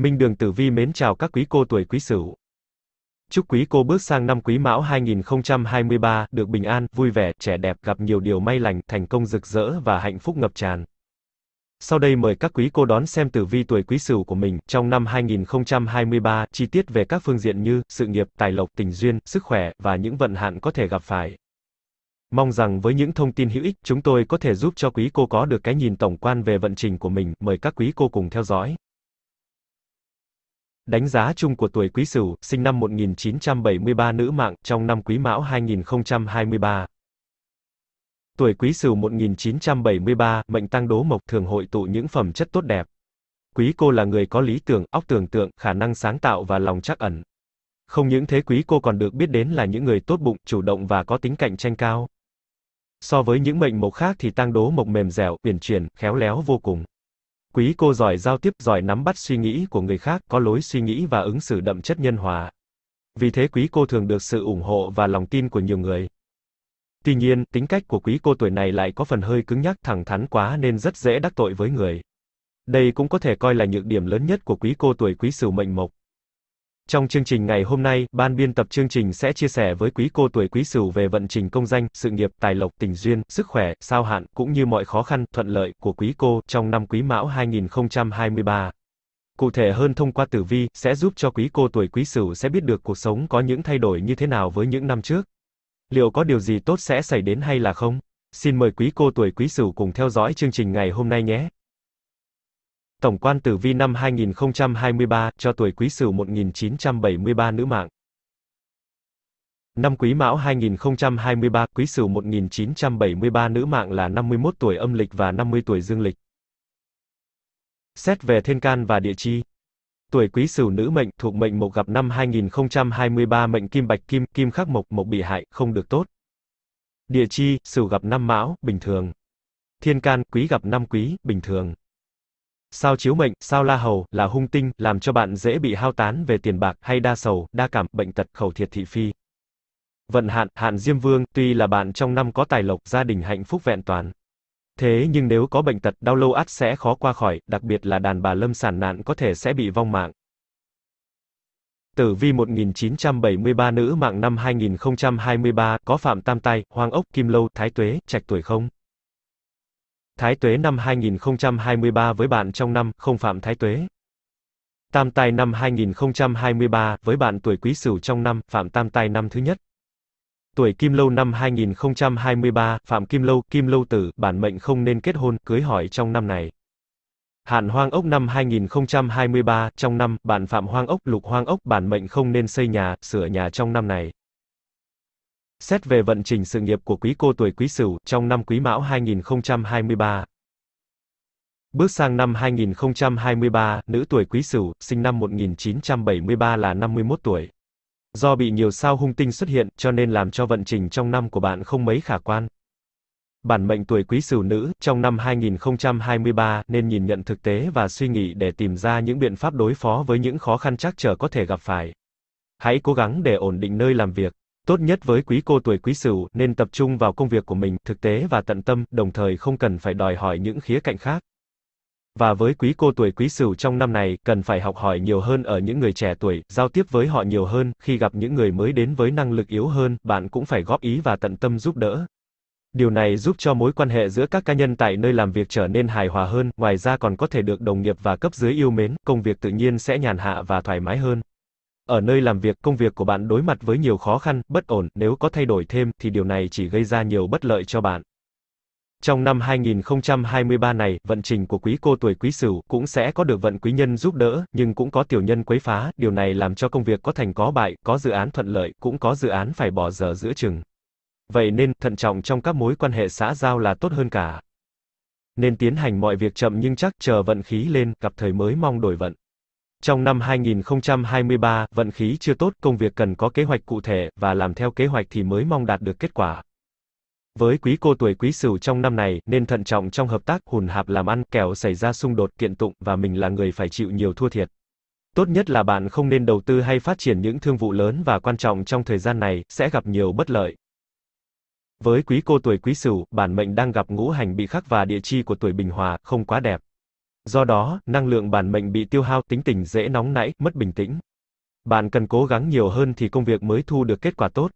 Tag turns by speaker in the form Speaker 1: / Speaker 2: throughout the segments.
Speaker 1: Minh Đường Tử Vi mến chào các quý cô tuổi quý sửu. Chúc quý cô bước sang năm quý mão 2023, được bình an, vui vẻ, trẻ đẹp, gặp nhiều điều may lành, thành công rực rỡ và hạnh phúc ngập tràn. Sau đây mời các quý cô đón xem tử vi tuổi quý sửu của mình trong năm 2023, chi tiết về các phương diện như sự nghiệp, tài lộc, tình duyên, sức khỏe và những vận hạn có thể gặp phải. Mong rằng với những thông tin hữu ích, chúng tôi có thể giúp cho quý cô có được cái nhìn tổng quan về vận trình của mình, mời các quý cô cùng theo dõi. Đánh giá chung của tuổi Quý Sửu, sinh năm 1973 nữ mạng, trong năm Quý Mão 2023. Tuổi Quý Sửu 1973, mệnh tăng đố mộc thường hội tụ những phẩm chất tốt đẹp. Quý cô là người có lý tưởng, óc tưởng tượng, khả năng sáng tạo và lòng trắc ẩn. Không những thế quý cô còn được biết đến là những người tốt bụng, chủ động và có tính cạnh tranh cao. So với những mệnh mộc khác thì tăng đố mộc mềm dẻo, uyển chuyển, khéo léo vô cùng. Quý cô giỏi giao tiếp, giỏi nắm bắt suy nghĩ của người khác, có lối suy nghĩ và ứng xử đậm chất nhân hòa. Vì thế quý cô thường được sự ủng hộ và lòng tin của nhiều người. Tuy nhiên, tính cách của quý cô tuổi này lại có phần hơi cứng nhắc thẳng thắn quá nên rất dễ đắc tội với người. Đây cũng có thể coi là nhược điểm lớn nhất của quý cô tuổi quý sửu mệnh mộc. Trong chương trình ngày hôm nay, ban biên tập chương trình sẽ chia sẻ với quý cô tuổi quý sửu về vận trình công danh, sự nghiệp, tài lộc, tình duyên, sức khỏe, sao hạn, cũng như mọi khó khăn, thuận lợi của quý cô trong năm quý mão 2023. Cụ thể hơn thông qua tử vi, sẽ giúp cho quý cô tuổi quý sửu sẽ biết được cuộc sống có những thay đổi như thế nào với những năm trước. Liệu có điều gì tốt sẽ xảy đến hay là không? Xin mời quý cô tuổi quý sửu cùng theo dõi chương trình ngày hôm nay nhé. Tổng quan tử vi năm 2023 cho tuổi Quý Sửu 1973 nữ mạng. Năm Quý Mão 2023, Quý Sửu 1973 nữ mạng là 51 tuổi âm lịch và 50 tuổi dương lịch. Xét về thiên can và địa chi. Tuổi Quý Sửu nữ mệnh thuộc mệnh Mộc gặp năm 2023 mệnh Kim Bạch Kim, Kim khắc Mộc, Mộc bị hại, không được tốt. Địa chi, Sửu gặp năm Mão, bình thường. Thiên can, Quý gặp năm Quý, bình thường. Sao chiếu mệnh, sao la hầu, là hung tinh, làm cho bạn dễ bị hao tán về tiền bạc, hay đa sầu, đa cảm, bệnh tật, khẩu thiệt thị phi. Vận hạn, hạn diêm vương, tuy là bạn trong năm có tài lộc, gia đình hạnh phúc vẹn toàn. Thế nhưng nếu có bệnh tật, đau lâu ắt sẽ khó qua khỏi, đặc biệt là đàn bà lâm sản nạn có thể sẽ bị vong mạng. Tử vi 1973 nữ mạng năm 2023, có Phạm Tam tai, Hoàng Ốc, Kim Lâu, Thái Tuế, Trạch Tuổi không? Thái tuế năm 2023 với bạn trong năm, không phạm thái tuế. Tam Tài năm 2023 với bạn tuổi Quý Sửu trong năm, phạm tam Tài năm thứ nhất. Tuổi Kim Lâu năm 2023, phạm Kim Lâu, Kim Lâu tử, bản mệnh không nên kết hôn, cưới hỏi trong năm này. Hạn Hoang ốc năm 2023, trong năm, bạn phạm Hoang ốc, Lục Hoang ốc, bản mệnh không nên xây nhà, sửa nhà trong năm này. Xét về vận trình sự nghiệp của quý cô tuổi quý sửu trong năm quý mão 2023. Bước sang năm 2023, nữ tuổi quý sửu, sinh năm 1973 là 51 tuổi. Do bị nhiều sao hung tinh xuất hiện, cho nên làm cho vận trình trong năm của bạn không mấy khả quan. Bản mệnh tuổi quý sửu nữ, trong năm 2023, nên nhìn nhận thực tế và suy nghĩ để tìm ra những biện pháp đối phó với những khó khăn chắc trở có thể gặp phải. Hãy cố gắng để ổn định nơi làm việc. Tốt nhất với quý cô tuổi quý sửu nên tập trung vào công việc của mình, thực tế và tận tâm, đồng thời không cần phải đòi hỏi những khía cạnh khác. Và với quý cô tuổi quý sửu trong năm này, cần phải học hỏi nhiều hơn ở những người trẻ tuổi, giao tiếp với họ nhiều hơn, khi gặp những người mới đến với năng lực yếu hơn, bạn cũng phải góp ý và tận tâm giúp đỡ. Điều này giúp cho mối quan hệ giữa các cá nhân tại nơi làm việc trở nên hài hòa hơn, ngoài ra còn có thể được đồng nghiệp và cấp dưới yêu mến, công việc tự nhiên sẽ nhàn hạ và thoải mái hơn. Ở nơi làm việc, công việc của bạn đối mặt với nhiều khó khăn, bất ổn, nếu có thay đổi thêm thì điều này chỉ gây ra nhiều bất lợi cho bạn. Trong năm 2023 này, vận trình của quý cô tuổi quý sửu cũng sẽ có được vận quý nhân giúp đỡ, nhưng cũng có tiểu nhân quấy phá, điều này làm cho công việc có thành có bại, có dự án thuận lợi, cũng có dự án phải bỏ dở giữa chừng. Vậy nên, thận trọng trong các mối quan hệ xã giao là tốt hơn cả. Nên tiến hành mọi việc chậm nhưng chắc, chờ vận khí lên, gặp thời mới mong đổi vận. Trong năm 2023, vận khí chưa tốt, công việc cần có kế hoạch cụ thể và làm theo kế hoạch thì mới mong đạt được kết quả. Với quý cô tuổi quý sửu trong năm này, nên thận trọng trong hợp tác, hùn hạp làm ăn, kẻo xảy ra xung đột, kiện tụng và mình là người phải chịu nhiều thua thiệt. Tốt nhất là bạn không nên đầu tư hay phát triển những thương vụ lớn và quan trọng trong thời gian này, sẽ gặp nhiều bất lợi. Với quý cô tuổi quý sửu, bản mệnh đang gặp ngũ hành bị khắc và địa chi của tuổi bình hòa, không quá đẹp. Do đó, năng lượng bản mệnh bị tiêu hao, tính tình dễ nóng nảy, mất bình tĩnh. Bạn cần cố gắng nhiều hơn thì công việc mới thu được kết quả tốt.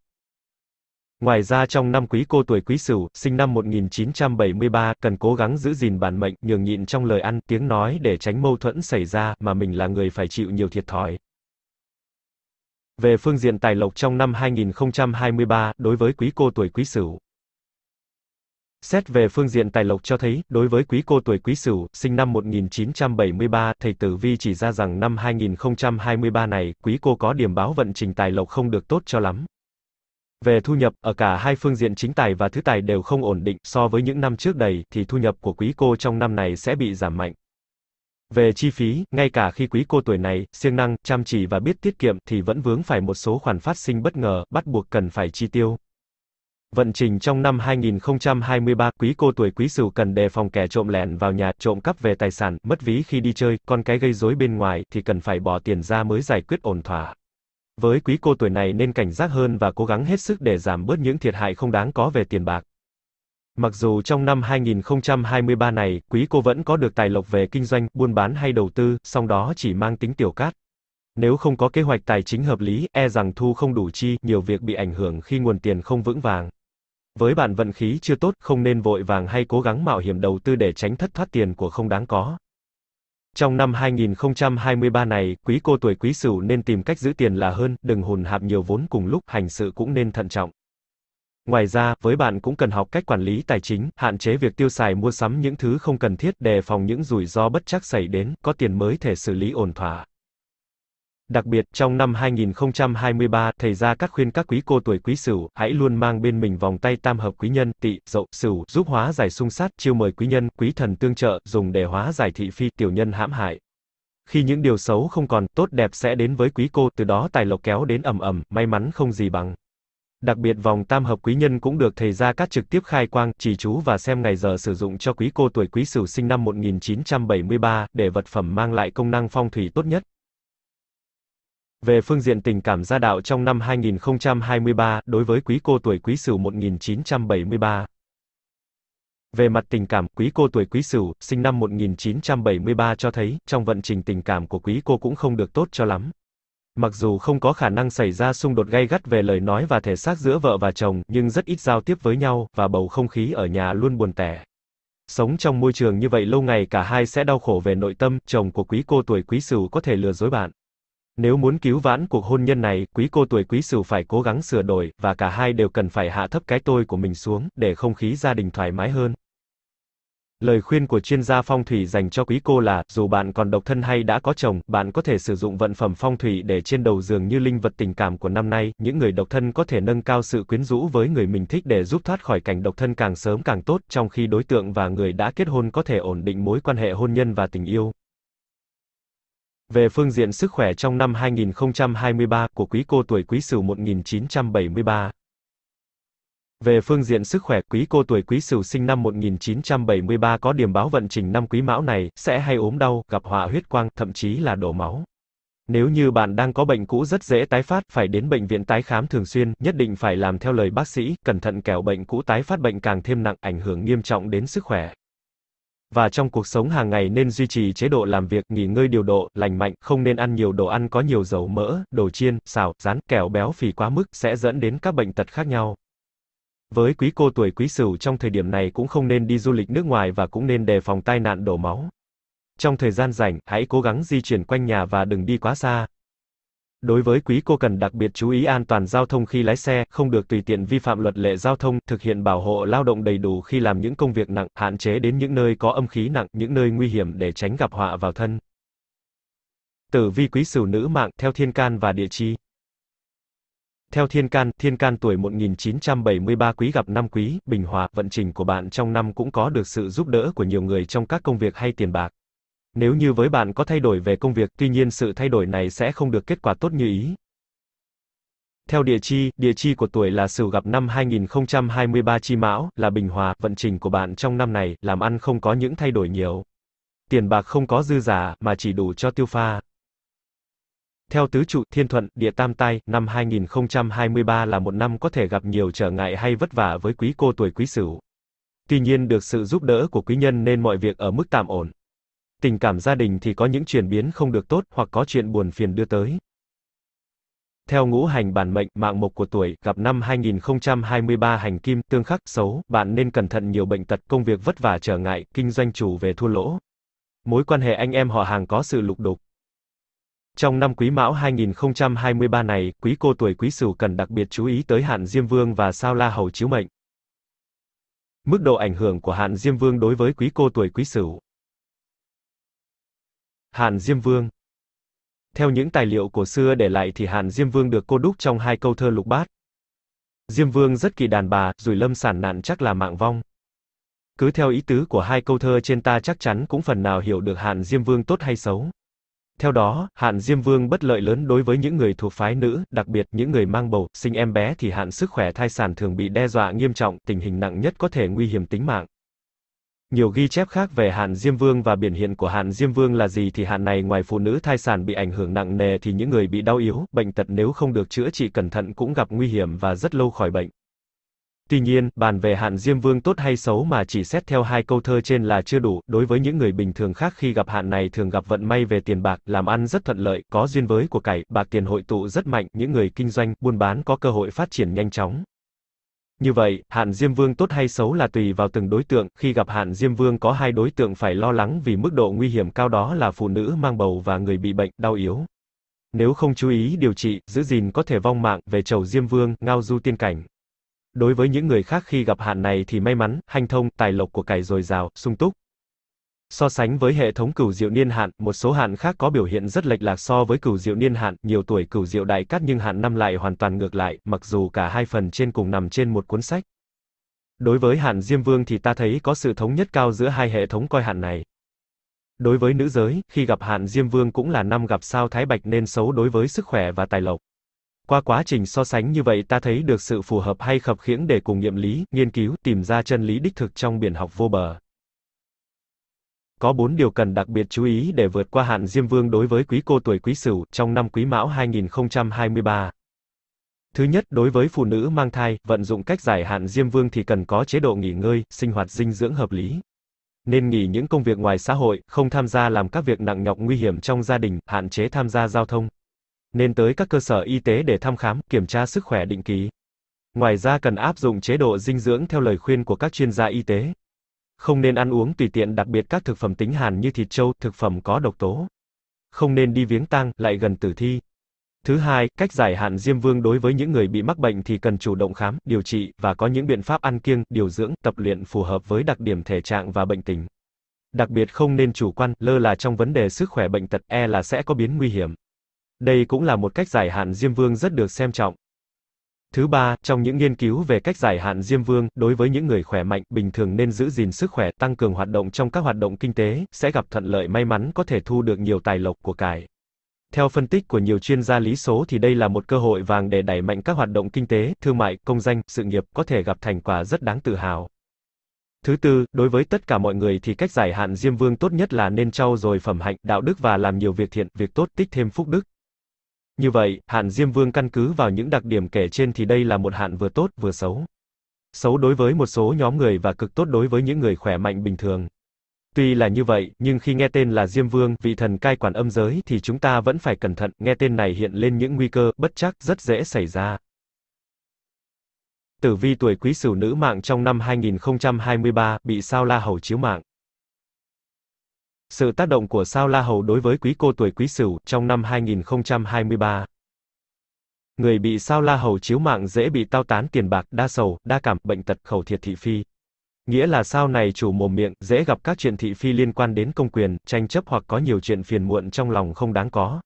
Speaker 1: Ngoài ra trong năm quý cô tuổi quý sửu, sinh năm 1973, cần cố gắng giữ gìn bản mệnh, nhường nhịn trong lời ăn, tiếng nói để tránh mâu thuẫn xảy ra, mà mình là người phải chịu nhiều thiệt thòi. Về phương diện tài lộc trong năm 2023, đối với quý cô tuổi quý sửu, Xét về phương diện tài lộc cho thấy, đối với quý cô tuổi quý sửu, sinh năm 1973, thầy Tử Vi chỉ ra rằng năm 2023 này, quý cô có điểm báo vận trình tài lộc không được tốt cho lắm. Về thu nhập, ở cả hai phương diện chính tài và thứ tài đều không ổn định, so với những năm trước đây, thì thu nhập của quý cô trong năm này sẽ bị giảm mạnh. Về chi phí, ngay cả khi quý cô tuổi này, siêng năng, chăm chỉ và biết tiết kiệm, thì vẫn vướng phải một số khoản phát sinh bất ngờ, bắt buộc cần phải chi tiêu. Vận trình trong năm 2023, quý cô tuổi quý sửu cần đề phòng kẻ trộm lẻn vào nhà, trộm cắp về tài sản, mất ví khi đi chơi, con cái gây rối bên ngoài thì cần phải bỏ tiền ra mới giải quyết ổn thỏa. Với quý cô tuổi này nên cảnh giác hơn và cố gắng hết sức để giảm bớt những thiệt hại không đáng có về tiền bạc. Mặc dù trong năm 2023 này, quý cô vẫn có được tài lộc về kinh doanh, buôn bán hay đầu tư, song đó chỉ mang tính tiểu cát. Nếu không có kế hoạch tài chính hợp lý, e rằng thu không đủ chi, nhiều việc bị ảnh hưởng khi nguồn tiền không vững vàng. Với bạn vận khí chưa tốt, không nên vội vàng hay cố gắng mạo hiểm đầu tư để tránh thất thoát tiền của không đáng có. Trong năm 2023 này, quý cô tuổi quý sửu nên tìm cách giữ tiền là hơn, đừng hùn hạp nhiều vốn cùng lúc, hành sự cũng nên thận trọng. Ngoài ra, với bạn cũng cần học cách quản lý tài chính, hạn chế việc tiêu xài mua sắm những thứ không cần thiết, đề phòng những rủi ro bất chắc xảy đến, có tiền mới thể xử lý ổn thỏa. Đặc biệt, trong năm 2023, thầy gia các khuyên các quý cô tuổi quý sửu, hãy luôn mang bên mình vòng tay tam hợp quý nhân, tỵ, dậu, sửu, giúp hóa giải xung sát, chiêu mời quý nhân, quý thần tương trợ, dùng để hóa giải thị phi, tiểu nhân hãm hại. Khi những điều xấu không còn, tốt đẹp sẽ đến với quý cô, từ đó tài lộc kéo đến ầm ầm, may mắn không gì bằng. Đặc biệt vòng tam hợp quý nhân cũng được thầy Gia Cát trực tiếp khai quang, chỉ chú và xem ngày giờ sử dụng cho quý cô tuổi quý sửu sinh năm 1973, để vật phẩm mang lại công năng phong thủy tốt nhất. Về phương diện tình cảm gia đạo trong năm 2023, đối với quý cô tuổi quý sửu 1973. Về mặt tình cảm, quý cô tuổi quý sửu, sinh năm 1973 cho thấy, trong vận trình tình cảm của quý cô cũng không được tốt cho lắm. Mặc dù không có khả năng xảy ra xung đột gay gắt về lời nói và thể xác giữa vợ và chồng, nhưng rất ít giao tiếp với nhau, và bầu không khí ở nhà luôn buồn tẻ. Sống trong môi trường như vậy lâu ngày cả hai sẽ đau khổ về nội tâm, chồng của quý cô tuổi quý sửu có thể lừa dối bạn. Nếu muốn cứu vãn cuộc hôn nhân này, quý cô tuổi quý sửu phải cố gắng sửa đổi, và cả hai đều cần phải hạ thấp cái tôi của mình xuống, để không khí gia đình thoải mái hơn. Lời khuyên của chuyên gia phong thủy dành cho quý cô là, dù bạn còn độc thân hay đã có chồng, bạn có thể sử dụng vận phẩm phong thủy để trên đầu giường như linh vật tình cảm của năm nay, những người độc thân có thể nâng cao sự quyến rũ với người mình thích để giúp thoát khỏi cảnh độc thân càng sớm càng tốt, trong khi đối tượng và người đã kết hôn có thể ổn định mối quan hệ hôn nhân và tình yêu. Về phương diện sức khỏe trong năm 2023 của quý cô tuổi quý sửu 1973. Về phương diện sức khỏe, quý cô tuổi quý sửu sinh năm 1973 có điểm báo vận trình năm quý mão này, sẽ hay ốm đau, gặp họa huyết quang, thậm chí là đổ máu. Nếu như bạn đang có bệnh cũ rất dễ tái phát, phải đến bệnh viện tái khám thường xuyên, nhất định phải làm theo lời bác sĩ, cẩn thận kẻo bệnh cũ tái phát bệnh càng thêm nặng, ảnh hưởng nghiêm trọng đến sức khỏe và trong cuộc sống hàng ngày nên duy trì chế độ làm việc, nghỉ ngơi điều độ, lành mạnh, không nên ăn nhiều đồ ăn có nhiều dầu mỡ, đồ chiên, xào, rán, kẹo béo phì quá mức sẽ dẫn đến các bệnh tật khác nhau. Với quý cô tuổi quý sửu trong thời điểm này cũng không nên đi du lịch nước ngoài và cũng nên đề phòng tai nạn đổ máu. Trong thời gian rảnh, hãy cố gắng di chuyển quanh nhà và đừng đi quá xa, Đối với quý cô cần đặc biệt chú ý an toàn giao thông khi lái xe, không được tùy tiện vi phạm luật lệ giao thông, thực hiện bảo hộ lao động đầy đủ khi làm những công việc nặng, hạn chế đến những nơi có âm khí nặng, những nơi nguy hiểm để tránh gặp họa vào thân. Tử vi quý sửu nữ mạng, theo thiên can và địa chi. Theo thiên can, thiên can tuổi 1973 quý gặp năm quý, bình hòa, vận trình của bạn trong năm cũng có được sự giúp đỡ của nhiều người trong các công việc hay tiền bạc. Nếu như với bạn có thay đổi về công việc, tuy nhiên sự thay đổi này sẽ không được kết quả tốt như ý. Theo địa chi, địa chi của tuổi là Sửu gặp năm 2023 chi Mão, là bình hòa, vận trình của bạn trong năm này, làm ăn không có những thay đổi nhiều. Tiền bạc không có dư giả, mà chỉ đủ cho tiêu pha. Theo tứ trụ Thiên Thuận, địa Tam Tai, năm 2023 là một năm có thể gặp nhiều trở ngại hay vất vả với quý cô tuổi Quý Sửu. Tuy nhiên được sự giúp đỡ của quý nhân nên mọi việc ở mức tạm ổn tình cảm gia đình thì có những chuyển biến không được tốt hoặc có chuyện buồn phiền đưa tới. Theo ngũ hành bản mệnh, mạng mộc của tuổi, gặp năm 2023 hành kim, tương khắc, xấu, bạn nên cẩn thận nhiều bệnh tật, công việc vất vả trở ngại, kinh doanh chủ về thua lỗ. Mối quan hệ anh em họ hàng có sự lục đục. Trong năm quý mão 2023 này, quý cô tuổi quý sửu cần đặc biệt chú ý tới hạn diêm vương và sao la hầu chiếu mệnh. Mức độ ảnh hưởng của hạn diêm vương đối với quý cô tuổi quý sửu Hàn Diêm Vương Theo những tài liệu của xưa để lại thì Hàn Diêm Vương được cô đúc trong hai câu thơ lục bát. Diêm Vương rất kỳ đàn bà, rủi lâm sản nạn chắc là mạng vong. Cứ theo ý tứ của hai câu thơ trên ta chắc chắn cũng phần nào hiểu được Hàn Diêm Vương tốt hay xấu. Theo đó, Hạn Diêm Vương bất lợi lớn đối với những người thuộc phái nữ, đặc biệt những người mang bầu, sinh em bé thì hạn sức khỏe thai sản thường bị đe dọa nghiêm trọng, tình hình nặng nhất có thể nguy hiểm tính mạng. Nhiều ghi chép khác về hạn Diêm Vương và biển hiện của hạn Diêm Vương là gì thì hạn này ngoài phụ nữ thai sản bị ảnh hưởng nặng nề thì những người bị đau yếu, bệnh tật nếu không được chữa trị cẩn thận cũng gặp nguy hiểm và rất lâu khỏi bệnh. Tuy nhiên, bàn về hạn Diêm Vương tốt hay xấu mà chỉ xét theo hai câu thơ trên là chưa đủ, đối với những người bình thường khác khi gặp hạn này thường gặp vận may về tiền bạc, làm ăn rất thuận lợi, có duyên với của cải, bạc tiền hội tụ rất mạnh, những người kinh doanh, buôn bán có cơ hội phát triển nhanh chóng, như vậy, hạn Diêm Vương tốt hay xấu là tùy vào từng đối tượng, khi gặp hạn Diêm Vương có hai đối tượng phải lo lắng vì mức độ nguy hiểm cao đó là phụ nữ mang bầu và người bị bệnh, đau yếu. Nếu không chú ý điều trị, giữ gìn có thể vong mạng, về chầu Diêm Vương, ngao du tiên cảnh. Đối với những người khác khi gặp hạn này thì may mắn, hanh thông, tài lộc của cải dồi dào, sung túc. So sánh với hệ thống cửu diệu niên hạn, một số hạn khác có biểu hiện rất lệch lạc so với cửu diệu niên hạn, nhiều tuổi cửu diệu đại cát nhưng hạn năm lại hoàn toàn ngược lại, mặc dù cả hai phần trên cùng nằm trên một cuốn sách. Đối với hạn Diêm Vương thì ta thấy có sự thống nhất cao giữa hai hệ thống coi hạn này. Đối với nữ giới, khi gặp hạn Diêm Vương cũng là năm gặp sao Thái Bạch nên xấu đối với sức khỏe và tài lộc. Qua quá trình so sánh như vậy ta thấy được sự phù hợp hay khập khiễng để cùng nghiệm lý, nghiên cứu, tìm ra chân lý đích thực trong biển học vô bờ có 4 điều cần đặc biệt chú ý để vượt qua hạn Diêm Vương đối với quý cô tuổi Quý Sửu trong năm Quý Mão 2023. Thứ nhất, đối với phụ nữ mang thai, vận dụng cách giải hạn Diêm Vương thì cần có chế độ nghỉ ngơi, sinh hoạt dinh dưỡng hợp lý. Nên nghỉ những công việc ngoài xã hội, không tham gia làm các việc nặng nhọc nguy hiểm trong gia đình, hạn chế tham gia giao thông. Nên tới các cơ sở y tế để thăm khám, kiểm tra sức khỏe định kỳ. Ngoài ra cần áp dụng chế độ dinh dưỡng theo lời khuyên của các chuyên gia y tế. Không nên ăn uống tùy tiện đặc biệt các thực phẩm tính hàn như thịt trâu, thực phẩm có độc tố. Không nên đi viếng tang, lại gần tử thi. Thứ hai, cách giải hạn diêm vương đối với những người bị mắc bệnh thì cần chủ động khám, điều trị và có những biện pháp ăn kiêng, điều dưỡng, tập luyện phù hợp với đặc điểm thể trạng và bệnh tình. Đặc biệt không nên chủ quan, lơ là trong vấn đề sức khỏe bệnh tật e là sẽ có biến nguy hiểm. Đây cũng là một cách giải hạn diêm vương rất được xem trọng. Thứ ba, trong những nghiên cứu về cách giải hạn diêm vương, đối với những người khỏe mạnh, bình thường nên giữ gìn sức khỏe, tăng cường hoạt động trong các hoạt động kinh tế, sẽ gặp thuận lợi may mắn có thể thu được nhiều tài lộc của cải. Theo phân tích của nhiều chuyên gia lý số thì đây là một cơ hội vàng để đẩy mạnh các hoạt động kinh tế, thương mại, công danh, sự nghiệp có thể gặp thành quả rất đáng tự hào. Thứ tư, đối với tất cả mọi người thì cách giải hạn Diêm Vương tốt nhất là nên trau dồi phẩm hạnh, đạo đức và làm nhiều việc thiện, việc tốt, tích thêm phúc đức, như vậy, hạn Diêm Vương căn cứ vào những đặc điểm kể trên thì đây là một hạn vừa tốt vừa xấu. Xấu đối với một số nhóm người và cực tốt đối với những người khỏe mạnh bình thường. Tuy là như vậy, nhưng khi nghe tên là Diêm Vương, vị thần cai quản âm giới thì chúng ta vẫn phải cẩn thận, nghe tên này hiện lên những nguy cơ bất chắc rất dễ xảy ra. Tử vi tuổi Quý Sửu nữ mạng trong năm 2023 bị sao La Hầu chiếu mạng. Sự tác động của sao La Hầu đối với quý cô tuổi Quý Sửu trong năm 2023. Người bị sao La Hầu chiếu mạng dễ bị tao tán tiền bạc, đa sầu, đa cảm, bệnh tật, khẩu thiệt thị phi. Nghĩa là sao này chủ mồm miệng, dễ gặp các chuyện thị phi liên quan đến công quyền, tranh chấp hoặc có nhiều chuyện phiền muộn trong lòng không đáng có.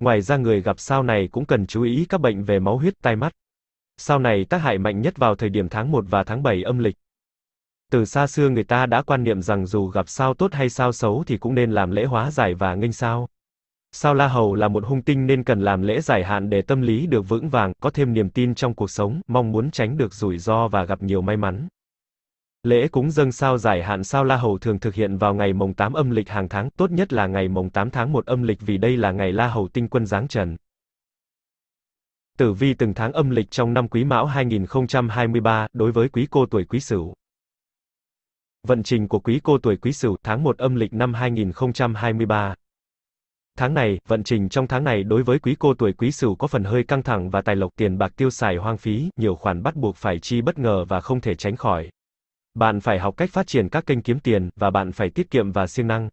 Speaker 1: Ngoài ra người gặp sao này cũng cần chú ý các bệnh về máu huyết, tai mắt. Sao này tác hại mạnh nhất vào thời điểm tháng 1 và tháng 7 âm lịch. Từ xa xưa người ta đã quan niệm rằng dù gặp sao tốt hay sao xấu thì cũng nên làm lễ hóa giải và nghênh sao. Sao La Hầu là một hung tinh nên cần làm lễ giải hạn để tâm lý được vững vàng, có thêm niềm tin trong cuộc sống, mong muốn tránh được rủi ro và gặp nhiều may mắn. Lễ cúng dâng sao giải hạn sao La Hầu thường thực hiện vào ngày mồng 8 âm lịch hàng tháng, tốt nhất là ngày mồng 8 tháng 1 âm lịch vì đây là ngày La Hầu tinh quân giáng trần. Tử vi từng tháng âm lịch trong năm Quý Mão 2023, đối với quý cô tuổi Quý Sửu. Vận trình của quý cô tuổi quý sửu tháng 1 âm lịch năm 2023. Tháng này, vận trình trong tháng này đối với quý cô tuổi quý sửu có phần hơi căng thẳng và tài lộc tiền bạc tiêu xài hoang phí, nhiều khoản bắt buộc phải chi bất ngờ và không thể tránh khỏi. Bạn phải học cách phát triển các kênh kiếm tiền, và bạn phải tiết kiệm và siêng năng.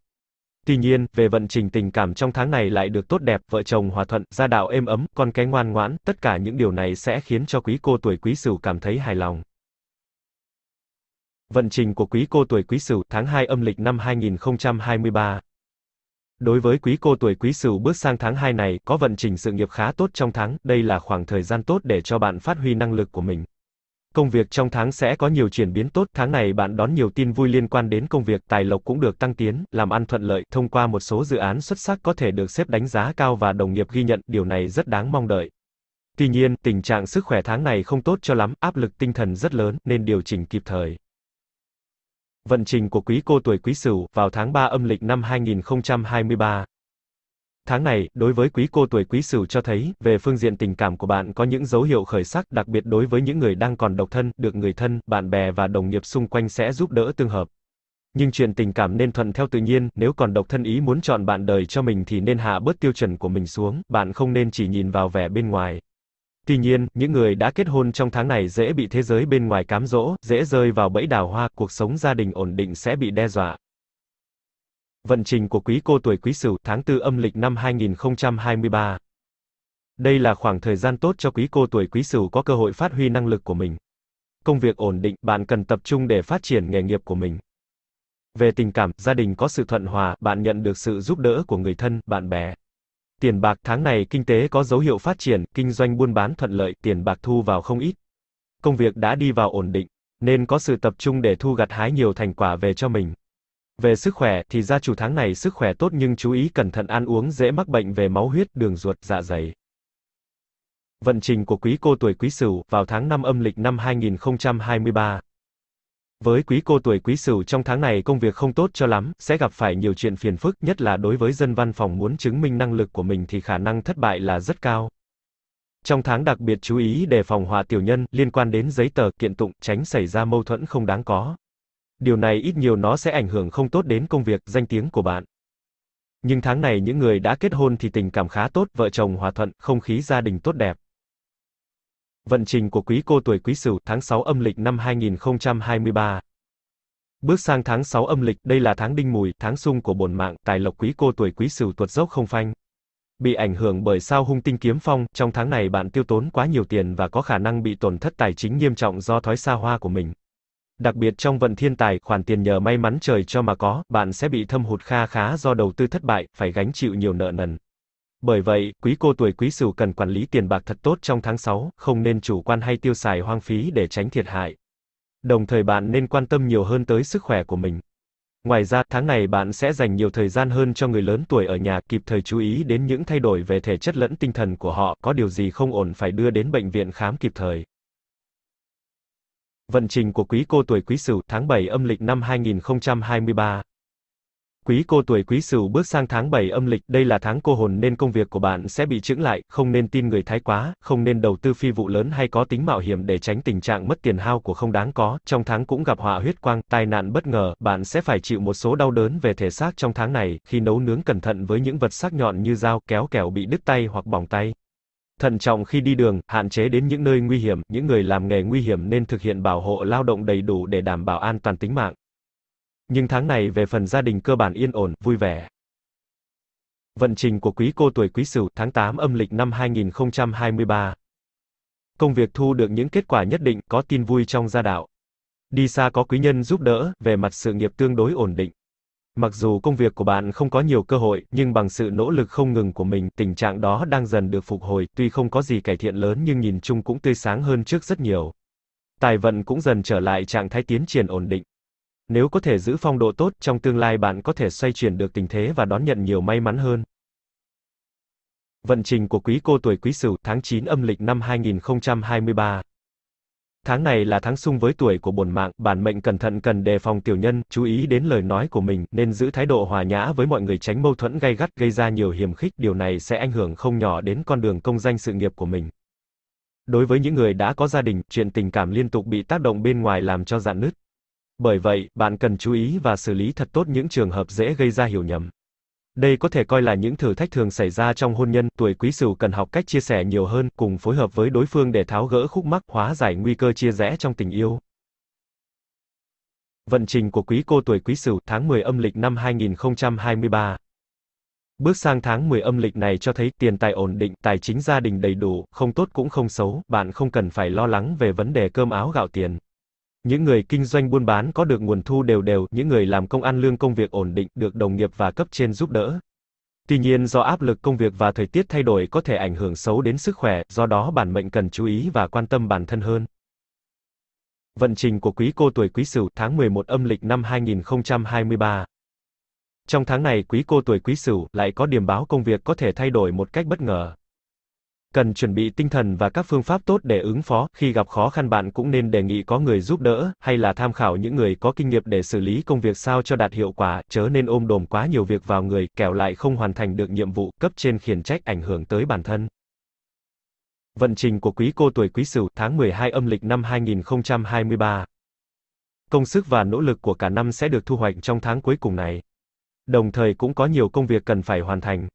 Speaker 1: Tuy nhiên, về vận trình tình cảm trong tháng này lại được tốt đẹp, vợ chồng hòa thuận, gia đạo êm ấm, con cái ngoan ngoãn, tất cả những điều này sẽ khiến cho quý cô tuổi quý sửu cảm thấy hài lòng. Vận trình của quý cô tuổi quý sửu tháng 2 âm lịch năm 2023. Đối với quý cô tuổi quý sửu bước sang tháng 2 này, có vận trình sự nghiệp khá tốt trong tháng, đây là khoảng thời gian tốt để cho bạn phát huy năng lực của mình. Công việc trong tháng sẽ có nhiều chuyển biến tốt, tháng này bạn đón nhiều tin vui liên quan đến công việc, tài lộc cũng được tăng tiến, làm ăn thuận lợi, thông qua một số dự án xuất sắc có thể được xếp đánh giá cao và đồng nghiệp ghi nhận, điều này rất đáng mong đợi. Tuy nhiên, tình trạng sức khỏe tháng này không tốt cho lắm, áp lực tinh thần rất lớn, nên điều chỉnh kịp thời. Vận trình của quý cô tuổi quý sửu vào tháng 3 âm lịch năm 2023. Tháng này, đối với quý cô tuổi quý sửu cho thấy, về phương diện tình cảm của bạn có những dấu hiệu khởi sắc, đặc biệt đối với những người đang còn độc thân, được người thân, bạn bè và đồng nghiệp xung quanh sẽ giúp đỡ tương hợp. Nhưng chuyện tình cảm nên thuận theo tự nhiên, nếu còn độc thân ý muốn chọn bạn đời cho mình thì nên hạ bớt tiêu chuẩn của mình xuống, bạn không nên chỉ nhìn vào vẻ bên ngoài. Tuy nhiên, những người đã kết hôn trong tháng này dễ bị thế giới bên ngoài cám dỗ, dễ rơi vào bẫy đào hoa, cuộc sống gia đình ổn định sẽ bị đe dọa. Vận trình của quý cô tuổi quý sửu tháng 4 âm lịch năm 2023. Đây là khoảng thời gian tốt cho quý cô tuổi quý sửu có cơ hội phát huy năng lực của mình. Công việc ổn định, bạn cần tập trung để phát triển nghề nghiệp của mình. Về tình cảm, gia đình có sự thuận hòa, bạn nhận được sự giúp đỡ của người thân, bạn bè. Tiền bạc tháng này kinh tế có dấu hiệu phát triển, kinh doanh buôn bán thuận lợi, tiền bạc thu vào không ít. Công việc đã đi vào ổn định, nên có sự tập trung để thu gặt hái nhiều thành quả về cho mình. Về sức khỏe thì gia chủ tháng này sức khỏe tốt nhưng chú ý cẩn thận ăn uống dễ mắc bệnh về máu huyết, đường ruột, dạ dày. Vận trình của quý cô tuổi Quý Sửu vào tháng 5 âm lịch năm 2023 với quý cô tuổi quý sửu trong tháng này công việc không tốt cho lắm, sẽ gặp phải nhiều chuyện phiền phức, nhất là đối với dân văn phòng muốn chứng minh năng lực của mình thì khả năng thất bại là rất cao. Trong tháng đặc biệt chú ý đề phòng họa tiểu nhân liên quan đến giấy tờ, kiện tụng, tránh xảy ra mâu thuẫn không đáng có. Điều này ít nhiều nó sẽ ảnh hưởng không tốt đến công việc, danh tiếng của bạn. Nhưng tháng này những người đã kết hôn thì tình cảm khá tốt, vợ chồng hòa thuận, không khí gia đình tốt đẹp. Vận trình của quý cô tuổi quý sửu tháng 6 âm lịch năm 2023. Bước sang tháng 6 âm lịch, đây là tháng đinh mùi, tháng sung của bổn mạng, tài lộc quý cô tuổi quý sửu tuột dốc không phanh. Bị ảnh hưởng bởi sao hung tinh kiếm phong, trong tháng này bạn tiêu tốn quá nhiều tiền và có khả năng bị tổn thất tài chính nghiêm trọng do thói xa hoa của mình. Đặc biệt trong vận thiên tài, khoản tiền nhờ may mắn trời cho mà có, bạn sẽ bị thâm hụt kha khá do đầu tư thất bại, phải gánh chịu nhiều nợ nần. Bởi vậy, quý cô tuổi quý sửu cần quản lý tiền bạc thật tốt trong tháng 6, không nên chủ quan hay tiêu xài hoang phí để tránh thiệt hại. Đồng thời bạn nên quan tâm nhiều hơn tới sức khỏe của mình. Ngoài ra, tháng này bạn sẽ dành nhiều thời gian hơn cho người lớn tuổi ở nhà, kịp thời chú ý đến những thay đổi về thể chất lẫn tinh thần của họ, có điều gì không ổn phải đưa đến bệnh viện khám kịp thời. Vận trình của quý cô tuổi Quý Sửu tháng 7 âm lịch năm 2023 Quý cô tuổi quý sửu bước sang tháng 7 âm lịch, đây là tháng cô hồn nên công việc của bạn sẽ bị chững lại, không nên tin người thái quá, không nên đầu tư phi vụ lớn hay có tính mạo hiểm để tránh tình trạng mất tiền hao của không đáng có. Trong tháng cũng gặp họa huyết quang, tai nạn bất ngờ, bạn sẽ phải chịu một số đau đớn về thể xác trong tháng này, khi nấu nướng cẩn thận với những vật sắc nhọn như dao, kéo kẻo bị đứt tay hoặc bỏng tay. Thận trọng khi đi đường, hạn chế đến những nơi nguy hiểm, những người làm nghề nguy hiểm nên thực hiện bảo hộ lao động đầy đủ để đảm bảo an toàn tính mạng nhưng tháng này về phần gia đình cơ bản yên ổn, vui vẻ. Vận trình của quý cô tuổi quý sửu tháng 8 âm lịch năm 2023. Công việc thu được những kết quả nhất định, có tin vui trong gia đạo. Đi xa có quý nhân giúp đỡ, về mặt sự nghiệp tương đối ổn định. Mặc dù công việc của bạn không có nhiều cơ hội, nhưng bằng sự nỗ lực không ngừng của mình, tình trạng đó đang dần được phục hồi, tuy không có gì cải thiện lớn nhưng nhìn chung cũng tươi sáng hơn trước rất nhiều. Tài vận cũng dần trở lại trạng thái tiến triển ổn định. Nếu có thể giữ phong độ tốt, trong tương lai bạn có thể xoay chuyển được tình thế và đón nhận nhiều may mắn hơn. Vận trình của quý cô tuổi Quý Sửu, tháng 9 âm lịch năm 2023. Tháng này là tháng sung với tuổi của bổn mạng, bản mệnh cẩn thận cần đề phòng tiểu nhân, chú ý đến lời nói của mình, nên giữ thái độ hòa nhã với mọi người tránh mâu thuẫn gay gắt gây ra nhiều hiểm khích, điều này sẽ ảnh hưởng không nhỏ đến con đường công danh sự nghiệp của mình. Đối với những người đã có gia đình, chuyện tình cảm liên tục bị tác động bên ngoài làm cho dạn nứt. Bởi vậy, bạn cần chú ý và xử lý thật tốt những trường hợp dễ gây ra hiểu nhầm. Đây có thể coi là những thử thách thường xảy ra trong hôn nhân, tuổi quý sửu cần học cách chia sẻ nhiều hơn, cùng phối hợp với đối phương để tháo gỡ khúc mắc, hóa giải nguy cơ chia rẽ trong tình yêu. Vận trình của quý cô tuổi quý sửu tháng 10 âm lịch năm 2023. Bước sang tháng 10 âm lịch này cho thấy tiền tài ổn định, tài chính gia đình đầy đủ, không tốt cũng không xấu, bạn không cần phải lo lắng về vấn đề cơm áo gạo tiền. Những người kinh doanh buôn bán có được nguồn thu đều đều, những người làm công ăn lương công việc ổn định, được đồng nghiệp và cấp trên giúp đỡ. Tuy nhiên do áp lực công việc và thời tiết thay đổi có thể ảnh hưởng xấu đến sức khỏe, do đó bản mệnh cần chú ý và quan tâm bản thân hơn. Vận trình của quý cô tuổi Quý Sửu tháng 11 âm lịch năm 2023. Trong tháng này quý cô tuổi Quý Sửu lại có điểm báo công việc có thể thay đổi một cách bất ngờ cần chuẩn bị tinh thần và các phương pháp tốt để ứng phó, khi gặp khó khăn bạn cũng nên đề nghị có người giúp đỡ, hay là tham khảo những người có kinh nghiệm để xử lý công việc sao cho đạt hiệu quả, chớ nên ôm đồm quá nhiều việc vào người, kẻo lại không hoàn thành được nhiệm vụ, cấp trên khiển trách ảnh hưởng tới bản thân. Vận trình của quý cô tuổi quý sửu tháng 12 âm lịch năm 2023 Công sức và nỗ lực của cả năm sẽ được thu hoạch trong tháng cuối cùng này. Đồng thời cũng có nhiều công việc cần phải hoàn thành.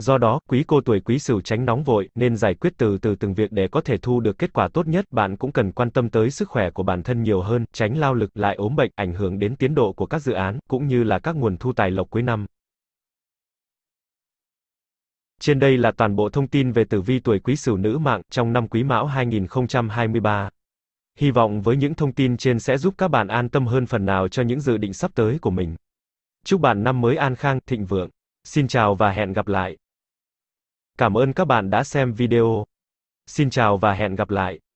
Speaker 1: Do đó, quý cô tuổi quý sửu tránh nóng vội, nên giải quyết từ từ từng việc để có thể thu được kết quả tốt nhất. Bạn cũng cần quan tâm tới sức khỏe của bản thân nhiều hơn, tránh lao lực lại ốm bệnh ảnh hưởng đến tiến độ của các dự án cũng như là các nguồn thu tài lộc cuối năm. Trên đây là toàn bộ thông tin về tử vi tuổi quý sửu nữ mạng trong năm quý mão 2023. Hy vọng với những thông tin trên sẽ giúp các bạn an tâm hơn phần nào cho những dự định sắp tới của mình. Chúc bạn năm mới an khang, thịnh vượng. Xin chào và hẹn gặp lại. Cảm ơn các bạn đã xem video. Xin chào và hẹn gặp lại.